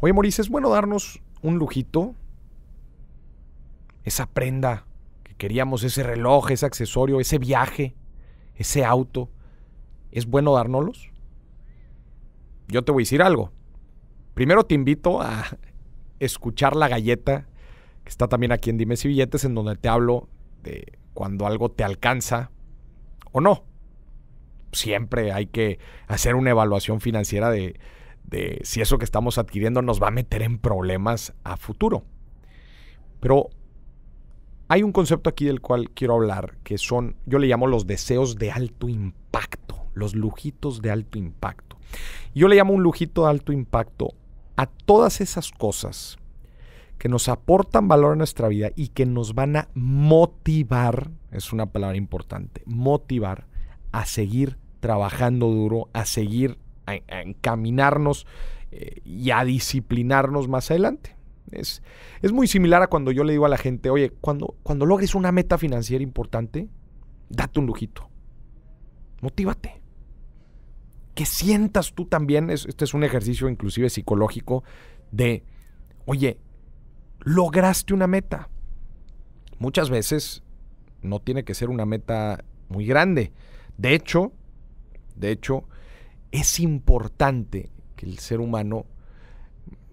Oye, Maurice, es bueno darnos un lujito. Esa prenda que queríamos, ese reloj, ese accesorio, ese viaje, ese auto. ¿Es bueno dárnoslos? Yo te voy a decir algo. Primero te invito a escuchar la galleta que está también aquí en Dime Si Billetes, en donde te hablo de cuando algo te alcanza o no. Siempre hay que hacer una evaluación financiera de, de si eso que estamos adquiriendo nos va a meter en problemas a futuro. Pero hay un concepto aquí del cual quiero hablar, que son, yo le llamo los deseos de alto impacto, los lujitos de alto impacto. Yo le llamo un lujito de alto impacto a todas esas cosas que nos aportan valor a nuestra vida y que nos van a motivar, es una palabra importante, motivar a seguir trabajando duro, a seguir a, encaminarnos eh, y a disciplinarnos más adelante. Es, es, muy similar a cuando yo le digo a la gente, oye, cuando, cuando logres una meta financiera importante, date un lujito. Motívate. Que sientas tú también, este es un ejercicio inclusive psicológico, de, oye, lograste una meta. Muchas veces no tiene que ser una meta muy grande. De hecho, de hecho, es importante que el ser humano,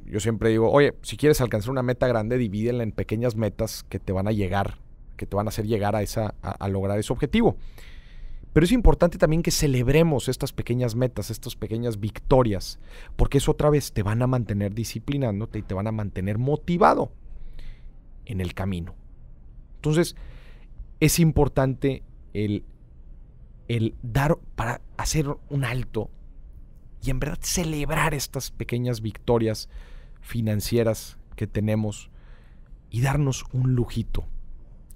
yo siempre digo, oye, si quieres alcanzar una meta grande, divídela en pequeñas metas que te van a llegar, que te van a hacer llegar a, esa, a, lograr ese objetivo. Pero es importante también que celebremos estas pequeñas metas, estas pequeñas victorias, porque eso otra vez te van a mantener disciplinándote y te van a mantener motivado en el camino. Entonces, es importante el, el dar para hacer un alto y en verdad celebrar estas pequeñas victorias financieras que tenemos y darnos un lujito.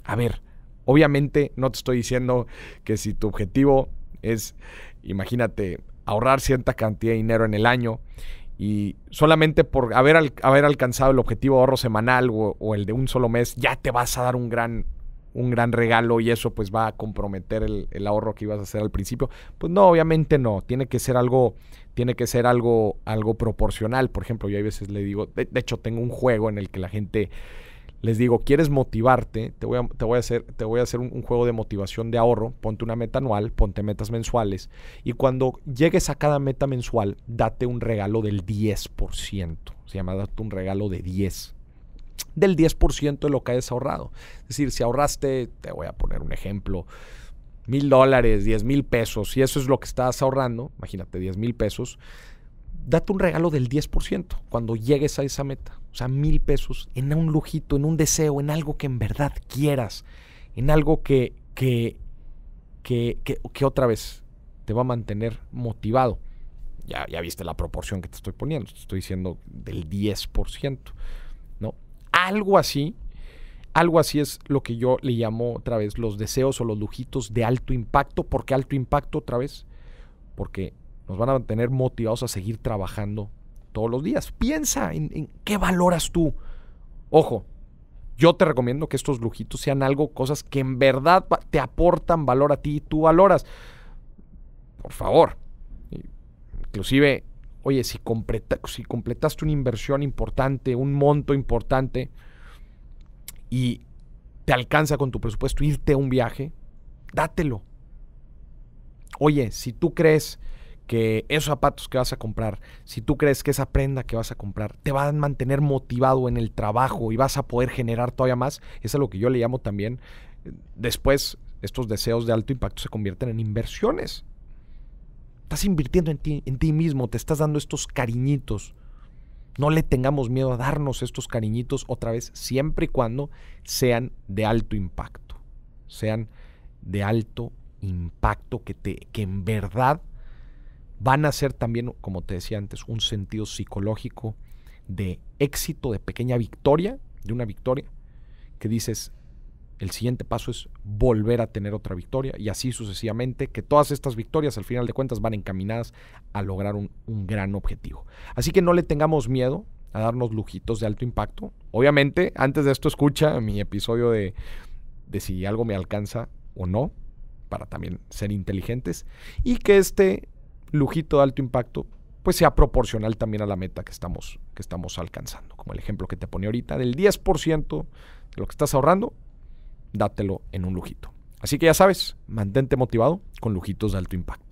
A ver, obviamente no te estoy diciendo que si tu objetivo es, imagínate, ahorrar cierta cantidad de dinero en el año y solamente por haber, haber alcanzado el objetivo de ahorro semanal o, o, el de un solo mes, ya te vas a dar un gran un gran regalo y eso pues va a comprometer el, ahorro que ibas a hacer al principio. Pues no, obviamente no. Tiene que ser algo, tiene que ser algo, algo proporcional. Por ejemplo, yo a veces le digo, de, hecho tengo un juego en el que la gente les digo, ¿quieres motivarte? Te voy a, te voy a hacer, te voy a hacer un, juego de motivación de ahorro. Ponte una meta anual, ponte metas mensuales. Y cuando llegues a cada meta mensual, date un regalo del 10%. Se llama date un regalo de 10% del 10% de lo que hayas ahorrado. Es decir, si ahorraste, te voy a poner un ejemplo, mil dólares, diez mil pesos, y eso es lo que estás ahorrando, imagínate, diez mil pesos, date un regalo del 10% cuando llegues a esa meta. O sea, mil pesos en un lujito, en un deseo, en algo que en verdad quieras, en algo que, que, que, que, otra vez te va a mantener motivado. Ya, ya, viste la proporción que te estoy poniendo, te estoy diciendo del 10%, ¿no? Algo así, algo así es lo que yo le llamo otra vez los deseos o los lujitos de alto impacto. ¿Por qué alto impacto otra vez? Porque nos van a mantener motivados a seguir trabajando todos los días. Piensa en, qué valoras tú. Ojo, yo te recomiendo que estos lujitos sean algo, cosas que en verdad te aportan valor a ti y tú valoras. Por favor. Inclusive oye, si, si completaste una inversión importante, un monto importante, y te alcanza con tu presupuesto irte a un viaje, dátelo. Oye, si tú crees que esos zapatos que vas a comprar, si tú crees que esa prenda que vas a comprar te va a mantener motivado en el trabajo y vas a poder generar todavía más, es lo que yo le llamo también, eh, después estos deseos de alto impacto se convierten en inversiones. Estás invirtiendo en ti, en ti mismo, te estás dando estos cariñitos. No le tengamos miedo a darnos estos cariñitos otra vez, siempre y cuando sean de alto impacto. Sean de alto impacto que, te, que en verdad van a ser también, como te decía antes, un sentido psicológico de éxito, de pequeña victoria, de una victoria, que dices, el siguiente paso es volver a tener otra victoria y así sucesivamente, que todas estas victorias al final de cuentas van encaminadas a lograr un, gran objetivo. Así que no le tengamos miedo a darnos lujitos de alto impacto. Obviamente, antes de esto escucha mi episodio de, si algo me alcanza o no, para también ser inteligentes, y que este lujito de alto impacto pues sea proporcional también a la meta que estamos, que estamos alcanzando. Como el ejemplo que te pone ahorita, del 10% de lo que estás ahorrando, dátelo en un lujito. Así que ya sabes, mantente motivado con lujitos de alto impacto.